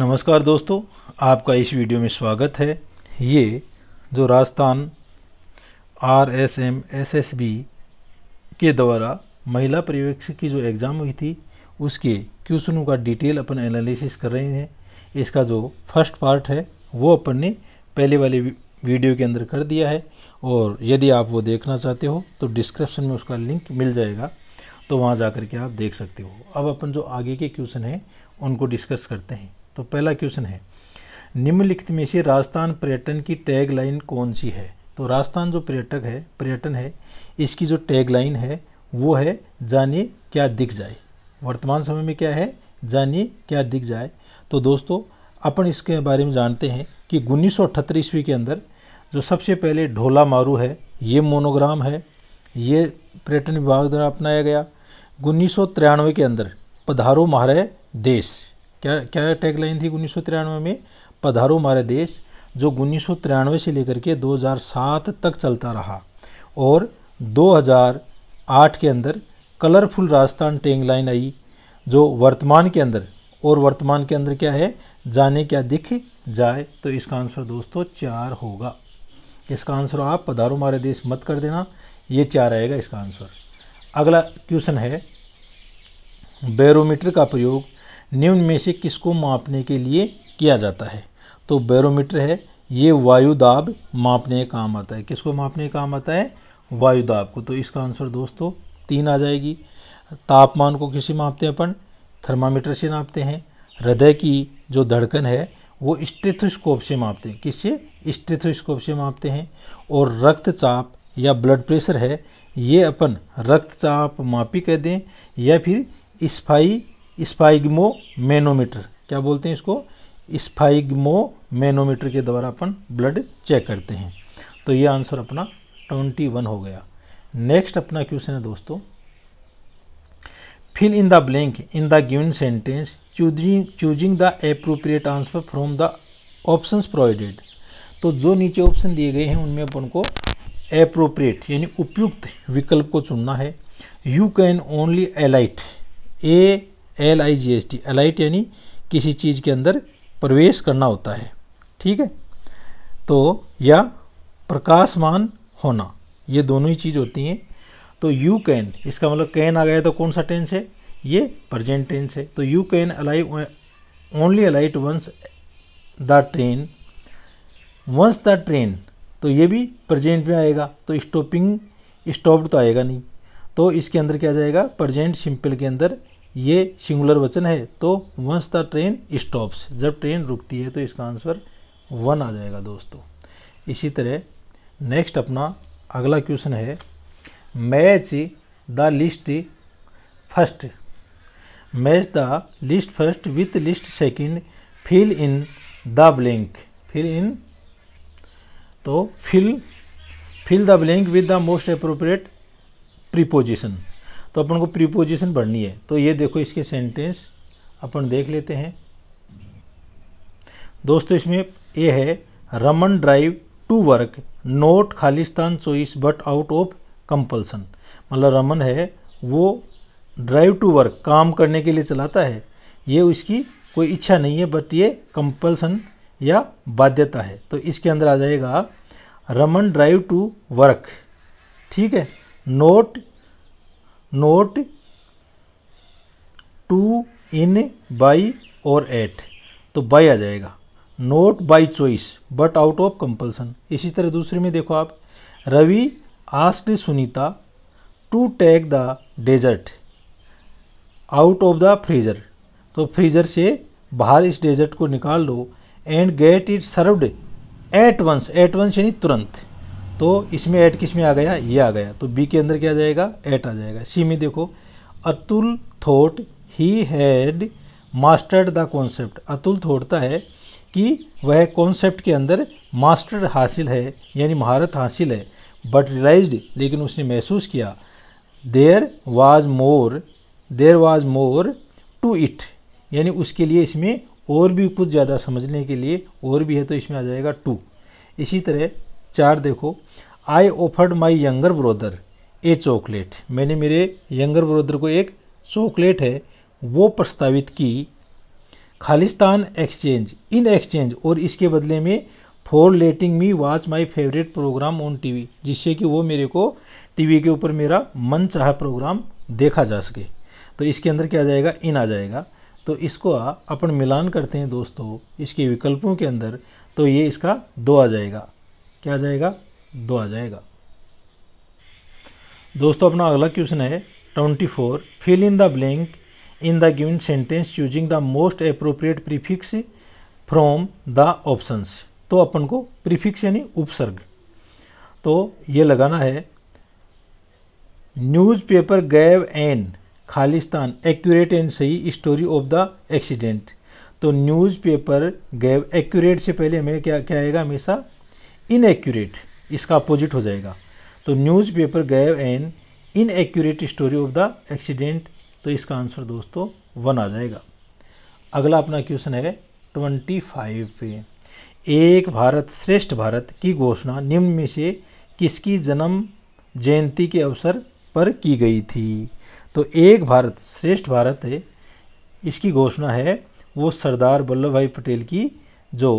नमस्कार दोस्तों आपका इस वीडियो में स्वागत है ये जो Rajasthan R S M S S B के द्वारा महिला पर्यवेक्षक की जो एग्ज़ाम हुई थी उसके क्वेश्चनों का डिटेल अपन एनालिसिस कर रहे हैं इसका जो फर्स्ट पार्ट है वो अपन ने पहले वाले वीडियो के अंदर कर दिया है और यदि आप वो देखना चाहते हो तो डिस्क्रिप्शन में उसका लिंक मिल जाएगा तो वहाँ जा कर के आप देख सकते हो अब अपन जो आगे के क्वेश्चन हैं उनको डिस्कस करते हैं तो पहला क्वेश्चन है निम्नलिखित में से राजस्थान पर्यटन की टैग लाइन कौन सी है तो राजस्थान जो पर्यटक है पर्यटन है इसकी जो टैग लाइन है वो है जानिए क्या दिख जाए वर्तमान समय में क्या है जानिए क्या दिख जाए तो दोस्तों अपन इसके बारे में जानते हैं कि उन्नीस सौ ईस्वी के अंदर जो सबसे पहले ढोला मारू है ये मोनोग्राम है ये पर्यटन विभाग द्वारा अपनाया गया उन्नीस के अंदर पधारो महाराय देश क्या क्या टैगलाइन थी उन्नीस में पधारो हमारे देश जो उन्नीस से लेकर के 2007 तक चलता रहा और 2008 के अंदर कलरफुल राजस्थान टेंग लाइन आई जो वर्तमान के अंदर और वर्तमान के अंदर क्या है जाने क्या दिख जाए तो इसका आंसर दोस्तों चार होगा इसका आंसर आप पधारो हमारे देश मत कर देना ये चार आएगा इसका आंसर अगला क्वेश्चन है बैरोमीटर का प्रयोग निम्न में से किसको मापने के लिए किया जाता है तो बैरोमीटर है ये वायु दाब मापने का काम आता है किसको मापने का काम आता है वायु दाब को तो इसका आंसर दोस्तों तीन आ जाएगी तापमान को किसी मापते हैं अपन थर्मामीटर से नापते हैं हृदय की जो धड़कन है वो स्टेथोस्कोप से मापते हैं किससे स्टेथोस्कोप से मापते हैं और रक्तचाप या ब्लड प्रेशर है ये अपन रक्तचाप मापी कह दें या फिर स्फाई मेनोमीटर क्या बोलते हैं इसको मेनोमीटर के द्वारा अपन ब्लड चेक करते हैं तो ये आंसर अपना ट्वेंटी वन हो गया नेक्स्ट अपना क्वेश्चन है दोस्तों fill in the blank in the given sentence choosing choosing the appropriate answer from the options provided तो जो नीचे ऑप्शन दिए गए हैं उनमें अपन को अप्रोप्रिएट यानी उपयुक्त विकल्प को चुनना है you can only alight A L I G S T alight यानी किसी चीज़ के अंदर प्रवेश करना होता है ठीक है तो या प्रकाशमान होना ये दोनों ही चीज़ होती हैं तो यू कैन इसका मतलब कैन आ गया तो कौन सा टेंस है ये प्रजेंट टेंस है तो you can alive only alight once the train once the train तो ये भी प्रजेंट में आएगा तो स्टॉपिंग स्टॉप तो आएगा नहीं तो इसके अंदर क्या जाएगा प्रजेंट सिंपल के अंदर ये सिंगुलर वचन है तो वंस द ट्रेन स्टॉप्स जब ट्रेन रुकती है तो इसका आंसर वन आ जाएगा दोस्तों इसी तरह नेक्स्ट अपना अगला क्वेश्चन है match the list first match the list first with list second fill in the blank fill in तो fill fill the blank with the most appropriate preposition तो अपन को प्रीपोजिशन पढ़नी है तो ये देखो इसके सेंटेंस अपन देख लेते हैं दोस्तों इसमें ये है Raman drive to work not खालिस्तान choice but out of compulsion मतलब रमन है वो ड्राइव टू वर्क काम करने के लिए चलाता है ये उसकी कोई इच्छा नहीं है बट ये कंपल्सन या बाध्यता है तो इसके अंदर आ जाएगा रमन ड्राइव टू वर्क ठीक है not not to in by और एट तो बाई आ जाएगा not by choice but out of compulsion इसी तरह दूसरे में देखो आप Ravi asked Sunita to take the dessert out of the freezer तो फ्रीजर से बाहर इस डेजर्ट को निकाल लो and get it served at once at once यानी तुरंत तो इसमें एट किस में आ गया ये आ गया तो बी के अंदर क्या आ जाएगा एट आ जाएगा सी में देखो Atul thought he had mastered the concept Atul थोड़ता है कि वह कॉन्सेप्ट के अंदर मास्टर हासिल है यानी महारत हासिल है बट रियलाइज लेकिन उसने महसूस किया there was more there was more to it यानी उसके लिए इसमें और भी कुछ ज़्यादा समझने के लिए और भी है तो इसमें आ जाएगा टू इसी तरह चार देखो I offered my younger brother a chocolate मैंने मेरे यंगर ब्रदर को एक चॉकलेट है वो प्रस्तावित की खालिस्तान एक्सचेंज इन एक्सचेंज और इसके बदले में for letting me watch my favourite programme on TV जिससे कि वो मेरे को टीवी के ऊपर मेरा मन चाह प्रोग्राम देखा जा सके तो इसके अंदर क्या आ जाएगा इन आ जाएगा तो इसको अपन मिलान करते हैं दोस्तों इसके विकल्पों के अंदर तो ये इसका दो आ जाएगा क्या आ जाएगा दो आ जाएगा दोस्तों अपना अगला क्वेश्चन है twenty four fill in the blank in the given sentence choosing the most appropriate prefix from the options तो अपन को प्रीफिक्स यानी उपसर्ग तो ये लगाना है न्यूज़पेपर गैव एन खालिस्तान एक्यूरेट एंड सही स्टोरी ऑफ द एक्सीडेंट तो न्यूज़पेपर गैव एक्यूरेट से पहले हमें क्या क्या आएगा हमेशा इनएक्यूरेट इसका अपोजिट हो जाएगा तो newspaper gave an inaccurate story of the accident तो इसका आंसर दोस्तों वन आ जाएगा अगला अपना क्वेश्चन है ट्वेंटी फाइव पे एक भारत श्रेष्ठ भारत की घोषणा निम्न में से किसकी जन्म जयंती के अवसर पर की गई थी तो एक भारत श्रेष्ठ भारत है इसकी घोषणा है वो सरदार वल्लभ भाई पटेल की जो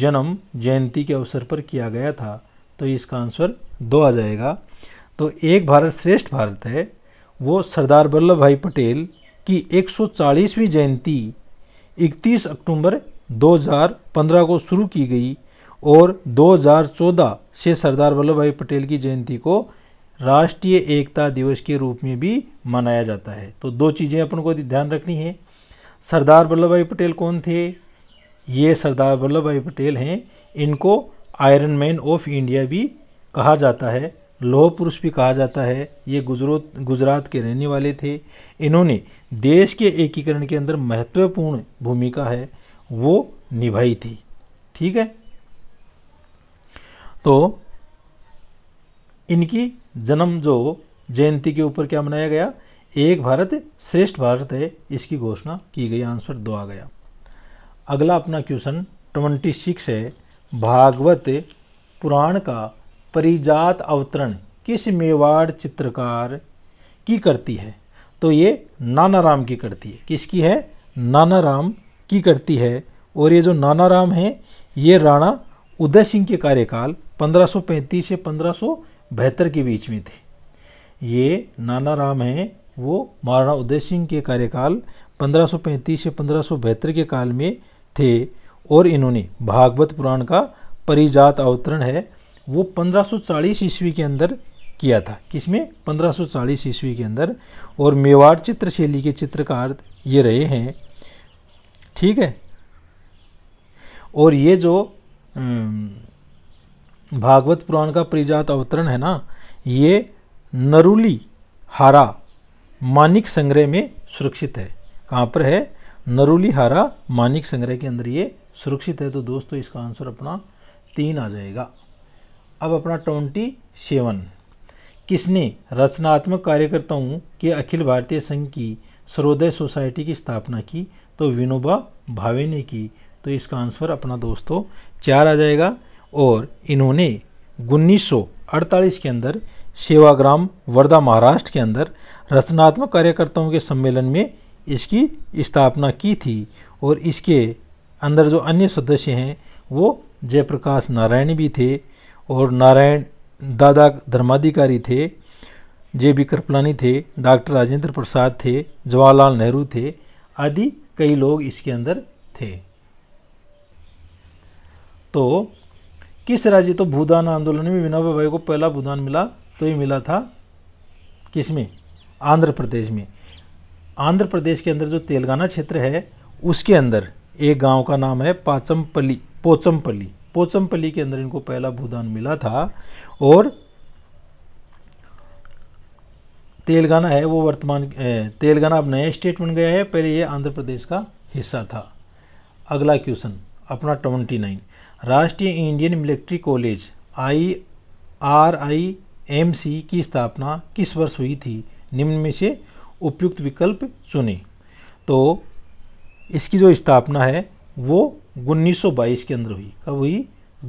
जन्म जयंती के अवसर पर किया गया था तो इसका आंसर दो आ जाएगा तो एक भारत श्रेष्ठ भारत है वो सरदार वल्लभ भाई पटेल की 140वीं जयंती 31 अक्टूबर 2015 को शुरू की गई और 2014 से सरदार वल्लभ भाई पटेल की जयंती को राष्ट्रीय एकता दिवस के रूप में भी मनाया जाता है तो दो चीज़ें अपन को ध्यान रखनी है सरदार वल्लभ भाई पटेल कौन थे ये सरदार वल्लभ भाई पटेल हैं इनको आयरन मैन ऑफ इंडिया भी कहा जाता है लोह पुरुष भी कहा जाता है ये गुजरात गुजरात के रहने वाले थे इन्होंने देश के एकीकरण के अंदर महत्वपूर्ण भूमिका है वो निभाई थी ठीक है तो इनकी जन्म जो जयंती के ऊपर क्या मनाया गया एक भारत श्रेष्ठ भारत है इसकी घोषणा की गई आंसर दो आ गया अगला अपना क्वेश्चन ट्वेंटी सिक्स है भागवत पुराण का परिजात अवतरण किस मेवाड़ चित्रकार की करती है तो ये नाना राम की करती है किसकी है नाना राम की करती है और ये जो नाना राम है ये राणा उदय सिंह के कार्यकाल 1535 से पंद्रह के बीच में थे ये नाना राम है वो महाराणा उदय सिंह के कार्यकाल 1535 से पंद्रह के काल में थे और इन्होंने भागवत पुराण का परिजात अवतरण है वो 1540 ईस्वी के अंदर किया था किसमें 1540 ईस्वी के अंदर और मेवाड़ चित्रशैली के चित्रकार ये रहे हैं ठीक है और ये जो भागवत पुराण का परिजात अवतरण है ना ये नरूली हारा मानिक संग्रह में सुरक्षित है कहाँ पर है हारा मानिक संग्रह के अंदर ये सुरक्षित है तो दोस्तों इसका आंसर अपना तीन आ जाएगा अब अपना ट्वेंटी सेवन किसने रचनात्मक कार्यकर्ताओं के अखिल भारतीय संघ की सर्वोदय सोसाइटी की स्थापना की तो विनोबा भावे ने की तो इसका आंसर अपना दोस्तों चार आ जाएगा और इन्होंने 1948 के अंदर सेवाग्राम वर्धा महाराष्ट्र के अंदर रचनात्मक कार्यकर्ताओं के सम्मेलन में इसकी स्थापना की थी और इसके अंदर जो अन्य सदस्य हैं वो जयप्रकाश नारायण भी थे और नारायण दादा धर्माधिकारी थे जे बी कृपलानी थे डॉक्टर राजेंद्र प्रसाद थे जवाहरलाल नेहरू थे आदि कई लोग इसके अंदर थे तो किस राज्य तो भूदान आंदोलन में विनोबा भाई को पहला भूदान मिला तो ये मिला था किस में आंध्र प्रदेश में आंध्र प्रदेश के अंदर जो तेलंगाना क्षेत्र है उसके अंदर एक गांव का नाम है पाचमपली पोचमपली पोचमपली के अंदर इनको पहला भूदान मिला था और तेलंगाना है वो वर्तमान तेलंगाना अब नया स्टेट बन गया है पहले ये आंध्र प्रदेश का हिस्सा था अगला क्वेश्चन अपना ट्वेंटी नाइन राष्ट्रीय Indian military college I R I M C की स्थापना किस वर्ष हुई थी निम्न में से उपयुक्त विकल्प चुने तो इसकी जो स्थापना है वो 1922 के अंदर हुई कब हुई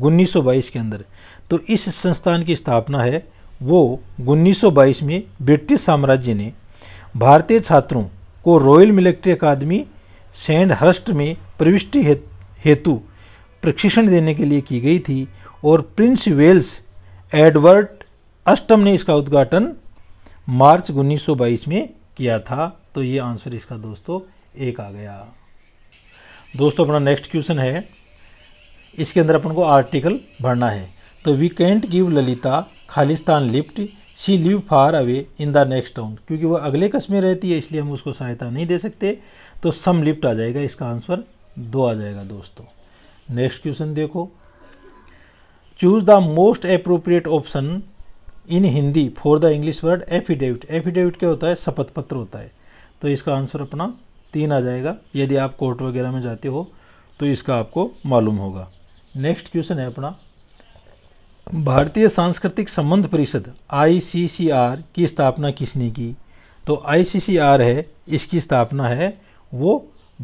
1922 के अंदर तो इस संस्थान की स्थापना है वो 1922 में ब्रिटिश साम्राज्य ने भारतीय छात्रों को रॉयल मिलिट्री अकादमी सेंड हर्स्ट में प्रविष्टि हेतु प्रशिक्षण देने के लिए की गई थी और प्रिंस वेल्स एडवर्ड अष्टम ने इसका उद्घाटन मार्च 1922 में किया था तो ये आंसर इसका दोस्तों एक आ गया दोस्तों अपना नेक्स्ट क्वेश्चन है इसके अंदर अपन को आर्टिकल भरना है तो वी कैंट गिव ललिता खालिस्तान lift she live far away in the next town क्योंकि वह अगले कस्बे में रहती है इसलिए हम उसको सहायता नहीं दे सकते तो सम लिफ्ट आ जाएगा इसका आंसर दो आ जाएगा दोस्तों नेक्स्ट क्वेश्चन देखो choose the most appropriate option in Hindi for the English word affidavit affidavit क्या होता है शपथ पत्र होता है तो इसका आंसर अपना तीन आ जाएगा यदि आप कोर्ट वगैरह में जाते हो तो इसका आपको मालूम होगा नेक्स्ट क्वेश्चन है अपना भारतीय सांस्कृतिक संबंध परिषद आई की स्थापना किसने की तो आई है इसकी स्थापना है वो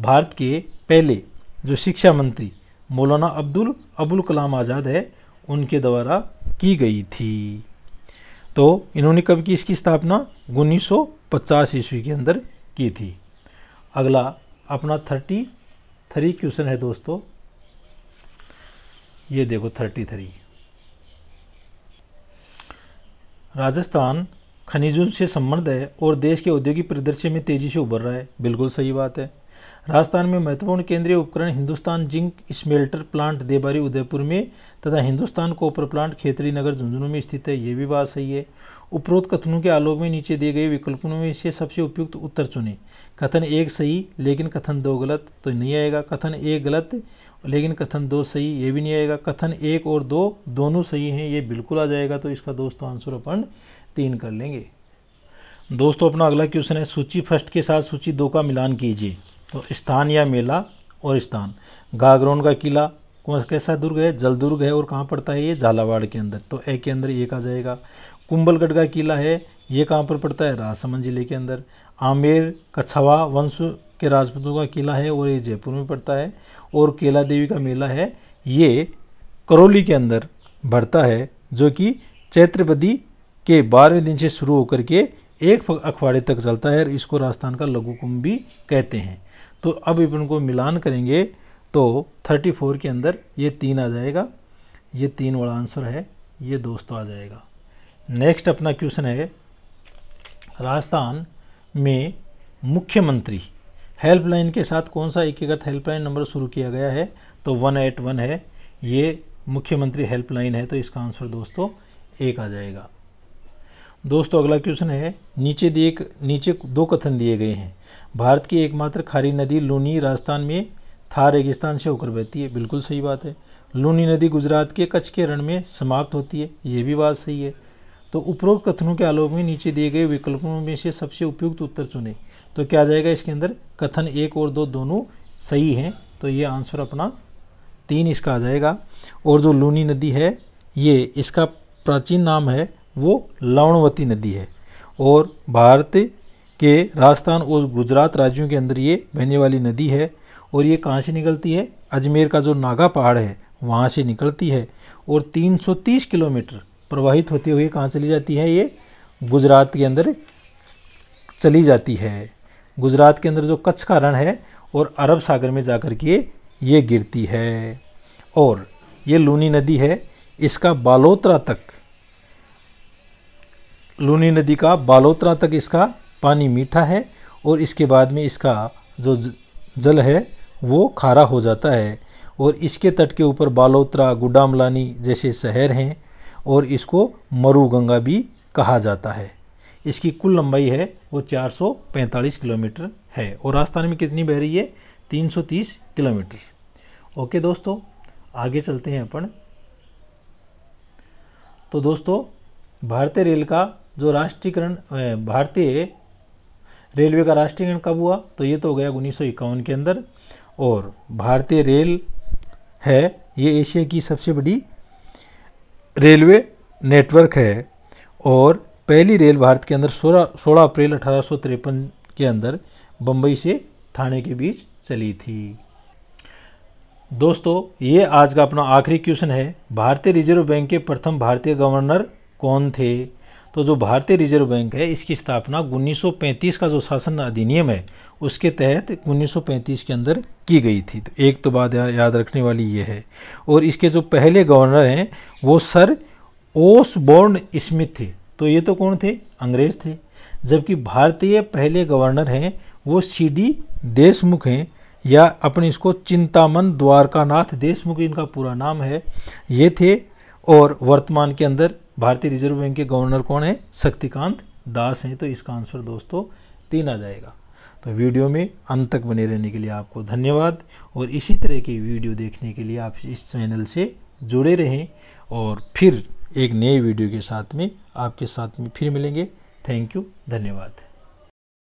भारत के पहले जो शिक्षा मंत्री मौलाना अब्दुल अबुल कलाम आज़ाद है उनके द्वारा की गई थी तो इन्होंने कब की इसकी स्थापना उन्नीस सौ पचास ईस्वी के अंदर की थी अगला अपना थर्टी थ्री क्वेश्चन है दोस्तों ये देखो थर्टी थ्री राजस्थान खनिजों से संबंध है और देश के औद्योगिक परिदृश्य में तेजी से उभर रहा है बिल्कुल सही बात है राजस्थान में महत्वपूर्ण केंद्रीय उपकरण Hindustan zinc smelter plant Debari Udaipur में तथा हिंदुस्तान कॉपर प्लांट खेतरी नगर झुंझुनू में स्थित है ये भी बात सही है उपरोक्त कथनों के आलोक में नीचे दिए गए विकल्पों में से सबसे उपयुक्त उत्तर चुने कथन एक सही लेकिन कथन दो गलत तो नहीं आएगा कथन एक गलत लेकिन कथन दो सही ये भी नहीं आएगा कथन एक और दो दोनों सही हैं ये बिल्कुल आ जाएगा तो इसका दोस्तों आंसर अपन तीन कर लेंगे दोस्तों अपना अगला क्वेश्चन है सूची फर्स्ट के साथ सूची दो का मिलान कीजिए तो स्थान या मेला और स्थान गागरोन का किला कौन कैसा दुर्ग है जल दुर्ग है और कहाँ पड़ता है ये झालावाड़ के अंदर तो ए के अंदर एक आ जाएगा कुंबलगढ़ का किला है ये कहाँ पर पड़ता है राजसमंद जिले के अंदर आमेर कछवा वंश के राजपूतों का किला है और ये जयपुर में पड़ता है और केला देवी का मेला है ये करौली के अंदर बढ़ता है जो कि चैत्रपदी के बारहवें दिन से शुरू होकर के एक अखवाड़े तक चलता है और इसको राजस्थान का लघु कुंभ भी कहते हैं तो अब अपन को मिलान करेंगे तो 34 के अंदर ये तीन आ जाएगा ये तीन वाला आंसर है ये दोस्तों आ जाएगा नेक्स्ट अपना क्वेश्चन है राजस्थान में मुख्यमंत्री हेल्पलाइन के साथ कौन सा एकीकृत हेल्पलाइन नंबर शुरू किया गया है तो वन एट वन है ये मुख्यमंत्री हेल्पलाइन है तो इसका आंसर दोस्तों एक आ जाएगा दोस्तों अगला क्वेश्चन है नीचे दिए नीचे दो कथन दिए गए हैं भारत की एकमात्र खारी नदी लूनी राजस्थान में थार रेगिस्तान से होकर बहती है बिल्कुल सही बात है लूनी नदी गुजरात के कच्छ के रण में समाप्त होती है ये भी बात सही है तो उपरोक्त कथनों के आलोक में नीचे दिए गए विकल्पों में से सबसे उपयुक्त उत्तर चुने तो क्या आ जाएगा इसके अंदर कथन एक और दो दोनों सही हैं तो ये आंसर अपना तीन इसका आ जाएगा और जो लूनी नदी है ये इसका प्राचीन नाम है वो लवणवती नदी है और भारत कि राजस्थान और गुजरात राज्यों के अंदर ये बहने वाली नदी है और ये कहाँ से निकलती है अजमेर का जो नागा पहाड़ है वहाँ से निकलती है और 330 किलोमीटर प्रवाहित होते हुए कहाँ चली जाती है ये गुजरात के अंदर चली जाती है गुजरात के अंदर जो कच्छ का रण है और अरब सागर में जा कर के ये गिरती है और ये लूनी नदी है इसका बालोत्रा तक लूनी नदी का बालोत्रा तक इसका पानी मीठा है और इसके बाद में इसका जो जल है वो खारा हो जाता है और इसके तट के ऊपर बालोत्रा गुडामलानी जैसे शहर हैं और इसको मरुगंगा भी कहा जाता है इसकी कुल लंबाई है वो 445 किलोमीटर है और राजस्थान में कितनी बह रही है 330 किलोमीटर ओके दोस्तों आगे चलते हैं अपन तो दोस्तों भारतीय रेल का जो राष्ट्रीयकरण भारतीय रेलवे का राष्ट्रीयकरण कब हुआ तो ये तो हो गया उन्नीस के अंदर और भारतीय रेल है ये एशिया की सबसे बड़ी रेलवे नेटवर्क है और पहली रेल भारत के अंदर सोलह सोलह अप्रैल अठारह के अंदर बम्बई से ठाणे के बीच चली थी दोस्तों ये आज का अपना आखिरी क्वेश्चन है भारतीय रिजर्व बैंक के प्रथम भारतीय गवर्नर कौन थे तो जो भारतीय रिजर्व बैंक है इसकी स्थापना 1935 का जो शासन अधिनियम है उसके तहत 1935 के अंदर की गई थी तो एक तो बात या, याद रखने वाली ये है और इसके जो पहले गवर्नर हैं वो सर ओस बोर्न स्मिथ थे तो ये तो कौन थे अंग्रेज़ थे जबकि भारतीय पहले गवर्नर हैं वो सी डी देशमुख हैं या अपने इसको चिंतामन द्वारकानाथ देशमुख इनका पूरा नाम है ये थे और वर्तमान के अंदर भारतीय रिजर्व बैंक के गवर्नर कौन है शक्तिकांत दास हैं तो इसका आंसर दोस्तों तीन आ जाएगा तो वीडियो में अंत तक बने रहने के लिए आपको धन्यवाद और इसी तरह की वीडियो देखने के लिए आप इस चैनल से जुड़े रहें और फिर एक नए वीडियो के साथ में आपके साथ में फिर मिलेंगे थैंक यू धन्यवाद